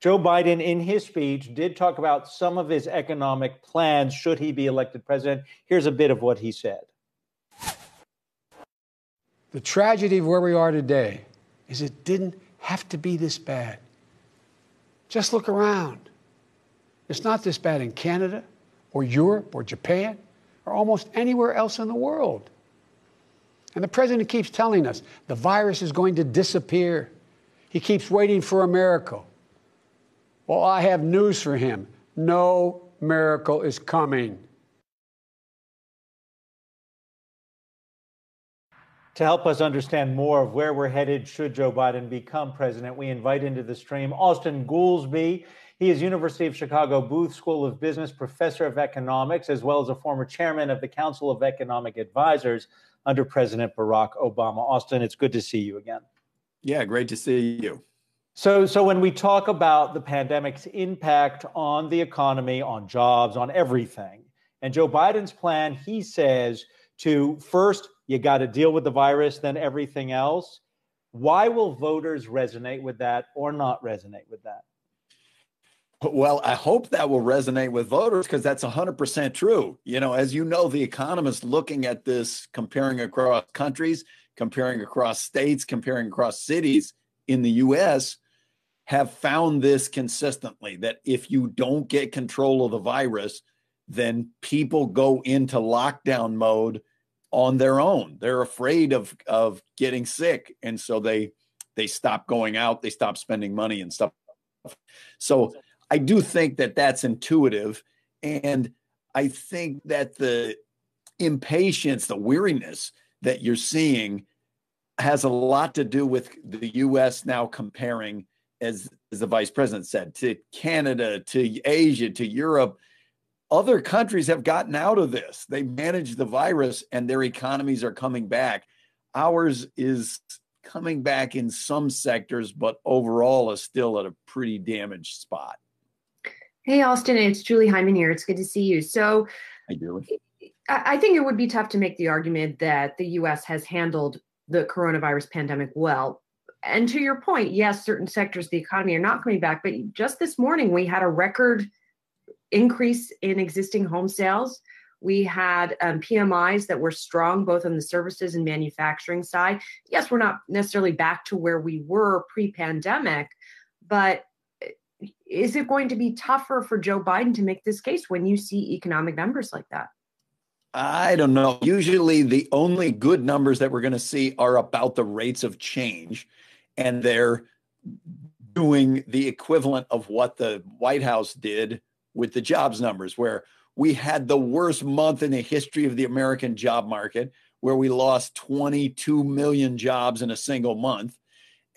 Joe Biden, in his speech, did talk about some of his economic plans should he be elected president. Here's a bit of what he said. The tragedy of where we are today is it didn't have to be this bad. Just look around. It's not this bad in Canada or Europe or Japan or almost anywhere else in the world. And the president keeps telling us the virus is going to disappear. He keeps waiting for a miracle. Well, I have news for him no miracle is coming. To help us understand more of where we're headed should Joe Biden become president, we invite into the stream Austin Goolsby. He is University of Chicago Booth School of Business professor of economics, as well as a former chairman of the Council of Economic Advisors under President Barack Obama. Austin, it's good to see you again. Yeah, great to see you. So, so when we talk about the pandemic's impact on the economy, on jobs, on everything, and Joe Biden's plan, he says to first, you got to deal with the virus, then everything else. Why will voters resonate with that or not resonate with that? Well, I hope that will resonate with voters because that's 100% true. You know, as you know, the economists looking at this, comparing across countries, comparing across states, comparing across cities in the US, have found this consistently that if you don't get control of the virus, then people go into lockdown mode on their own. They're afraid of of getting sick, and so they they stop going out, they stop spending money and stuff. So I do think that that's intuitive, and I think that the impatience, the weariness that you're seeing has a lot to do with the U.S. now comparing as, as the vice president said, to Canada, to Asia, to Europe. Other countries have gotten out of this. They managed the virus and their economies are coming back. Ours is coming back in some sectors, but overall is still at a pretty damaged spot. Hey, Austin, it's Julie Hyman here. It's good to see you. So, I do. I think it would be tough to make the argument that the US has handled the coronavirus pandemic well and to your point, yes, certain sectors of the economy are not coming back, but just this morning we had a record increase in existing home sales. We had um, PMIs that were strong both on the services and manufacturing side. Yes, we're not necessarily back to where we were pre pandemic, but eh, is it going to be tougher for Joe Biden to make this case when you see economic numbers like that? I don't know. Usually, the only good numbers that we're going to see are about the rates of change and they're doing the equivalent of what the White House did with the jobs numbers, where we had the worst month in the history of the American job market, where we lost 22 million jobs in a single month.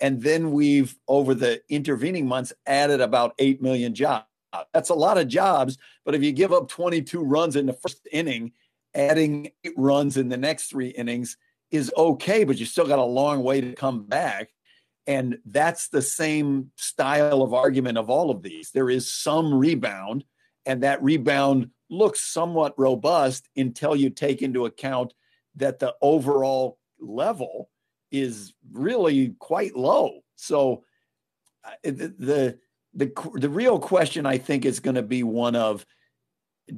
And then we've, over the intervening months, added about 8 million jobs. That's a lot of jobs, but if you give up 22 runs in the first inning, adding eight runs in the next three innings is okay, but you still got a long way to come back. And that's the same style of argument of all of these. There is some rebound, and that rebound looks somewhat robust until you take into account that the overall level is really quite low. So uh, the the the, the real question I think is going to be one of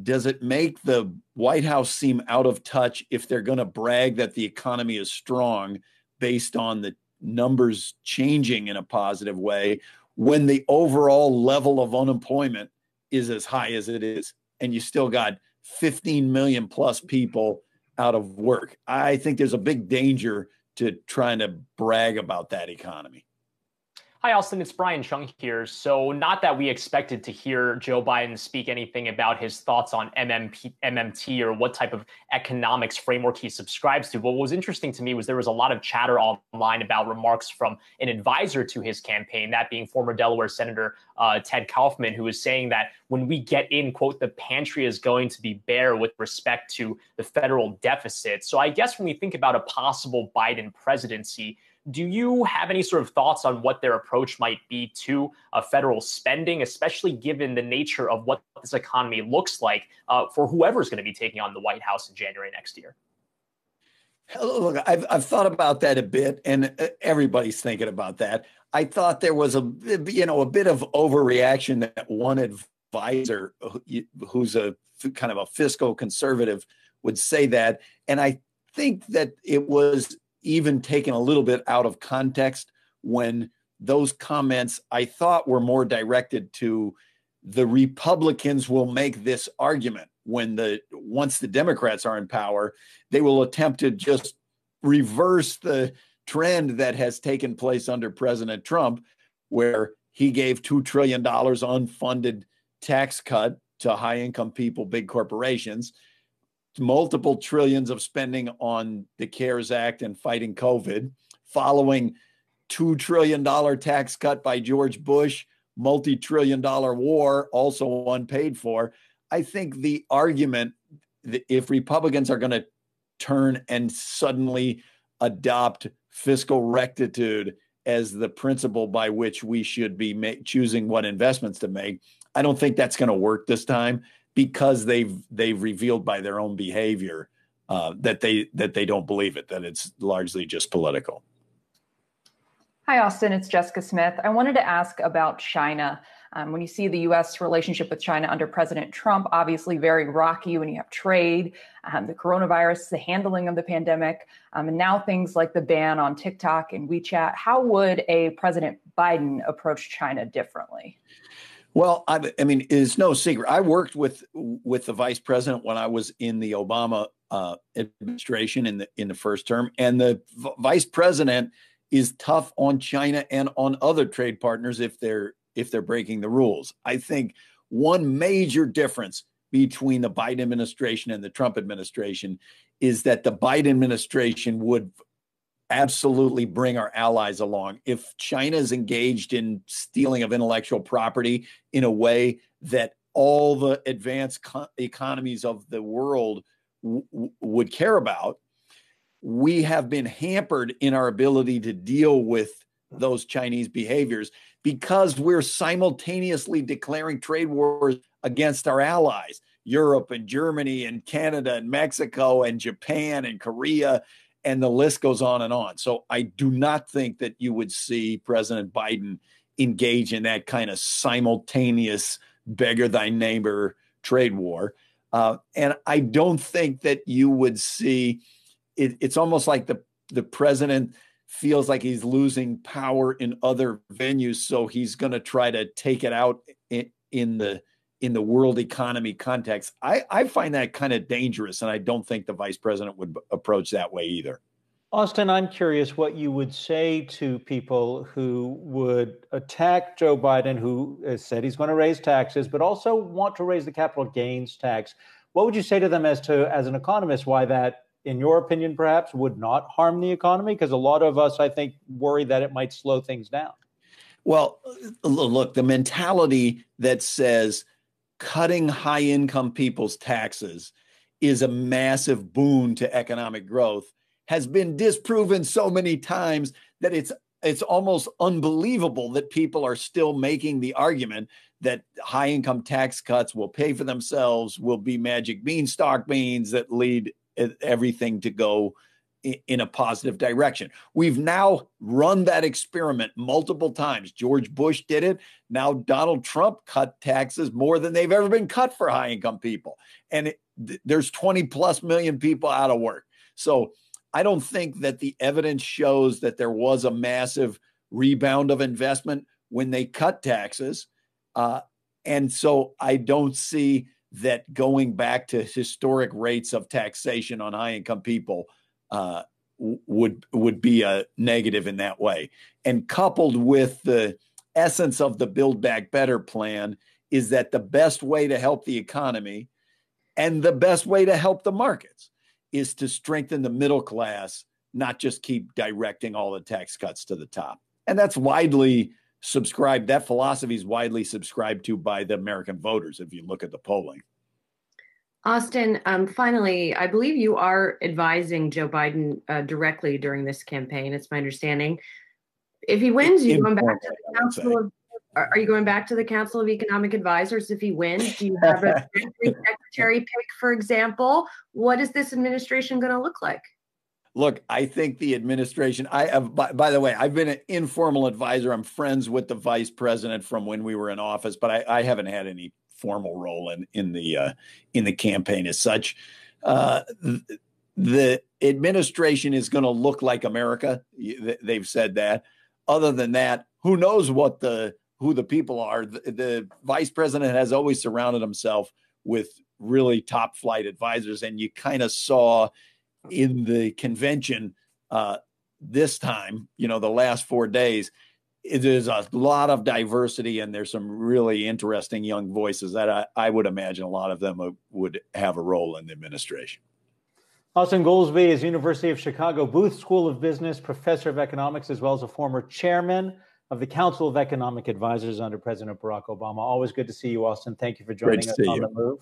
does it make the White House seem out of touch if they're going to brag that the economy is strong based on the numbers changing in a positive way when the overall level of unemployment is as high as it is and you still got 15 million plus people out of work. I think there's a big danger to trying to brag about that economy. Hi, Austin. It's Brian Chung here. So, not that we expected to hear Joe Biden speak anything about his thoughts on MMP, MMT or what type of economics framework he subscribes to. But what was interesting to me was there was a lot of chatter online about remarks from an advisor to his campaign, that being former Delaware Senator uh, Ted Kaufman, who was saying that when we get in, quote, the pantry is going to be bare with respect to the federal deficit. So, I guess when we think about a possible Biden presidency, do you have any sort of thoughts on what their approach might be to uh, federal spending, especially given the nature of what this economy looks like uh, for whoever's going to be taking on the White House in January next year? Look, I've, I've thought about that a bit, and uh, everybody's thinking about that. I thought there was a you know a bit of overreaction that one advisor who's a kind of a fiscal conservative would say that, and I think that it was even taken a little bit out of context when those comments I thought were more directed to the Republicans will make this argument when the once the Democrats are in power, they will attempt to just reverse the trend that has taken place under President Trump, where he gave $2 trillion unfunded tax cut to high income people, big corporations multiple trillions of spending on the CARES Act and fighting COVID, following $2 trillion tax cut by George Bush, multi trillion dollar war, also unpaid for. I think the argument that if Republicans are going to turn and suddenly adopt fiscal rectitude as the principle by which we should be ma- choosing what investments to make, I don't think that's going to work this time because they've they've revealed by their own behavior uh, that they that they don't believe it that it's largely just political. Hi, Austin. It's Jessica Smith. I wanted to ask about China. Um, when you see the U.S. relationship with China under President Trump, obviously very rocky when you have trade, um, the coronavirus, the handling of the pandemic, um, and now things like the ban on TikTok and WeChat. How would a President Biden approach China differently? Well, I, I mean, it's no secret. I worked with with the vice president when I was in the Obama uh, administration in the in the first term, and the v- vice president is tough on China and on other trade partners if they're if they're breaking the rules. I think one major difference between the Biden administration and the Trump administration is that the Biden administration would absolutely bring our allies along. If China is engaged in stealing of intellectual property in a way that all the advanced co- economies of the world w- would care about, we have been hampered in our ability to deal with those Chinese behaviors because we're simultaneously declaring trade wars against our allies, Europe and Germany and Canada and Mexico and Japan and Korea and the list goes on and on. So I do not think that you would see President Biden engage in that kind of simultaneous beggar thy neighbor trade war. Uh, and I don't think that you would see it, it's almost like the, the president feels like he's losing power in other venues. So he's going to try to take it out in, in the in the world economy context, I, I find that kind of dangerous. And I don't think the vice president would approach that way either. Austin, I'm curious what you would say to people who would attack Joe Biden, who has said he's going to raise taxes, but also want to raise the capital gains tax. What would you say to them as to, as an economist, why that, in your opinion, perhaps would not harm the economy? Because a lot of us, I think, worry that it might slow things down. Well, look, the mentality that says cutting high income people's taxes is a massive boon to economic growth has been disproven so many times that it's it's almost unbelievable that people are still making the argument that high income tax cuts will pay for themselves will be magic beanstalk beans that lead everything to go in a positive direction. We've now run that experiment multiple times. George Bush did it. Now Donald Trump cut taxes more than they've ever been cut for high income people. And it, th- there's 20 plus million people out of work. So I don't think that the evidence shows that there was a massive rebound of investment when they cut taxes. Uh, and so I don't see that going back to historic rates of taxation on high income people uh, would would be a negative in that way. And coupled with the essence of the Build Back Better plan is that the best way to help the economy and the best way to help the markets is to strengthen the middle class, not just keep directing all the tax cuts to the top. And that's widely subscribed. That philosophy is widely subscribed to by the American voters if you look at the polling. Austin, um, finally, I believe you are advising Joe Biden uh, directly during this campaign. It's my understanding. If he wins, you going back to the Council of, Are you going back to the Council of Economic Advisors if he wins? Do you have a secretary pick, for example? What is this administration going to look like? Look, I think the administration. I have, uh, by, by, the way, I've been an informal advisor. I'm friends with the vice president from when we were in office, but I, I haven't had any formal role in in the uh, in the campaign as such. Uh, the administration is going to look like America. They've said that. Other than that, who knows what the who the people are? The, the vice president has always surrounded himself with really top flight advisors, and you kind of saw in the convention uh, this time, you know, the last four days there's a lot of diversity and there's some really interesting young voices that I, I would imagine a lot of them would have a role in the administration. Austin Goldsby is University of Chicago Booth School of Business, professor of economics, as well as a former chairman of the Council of Economic Advisors under President Barack Obama. Always good to see you, Austin. Thank you for joining us on you. the move.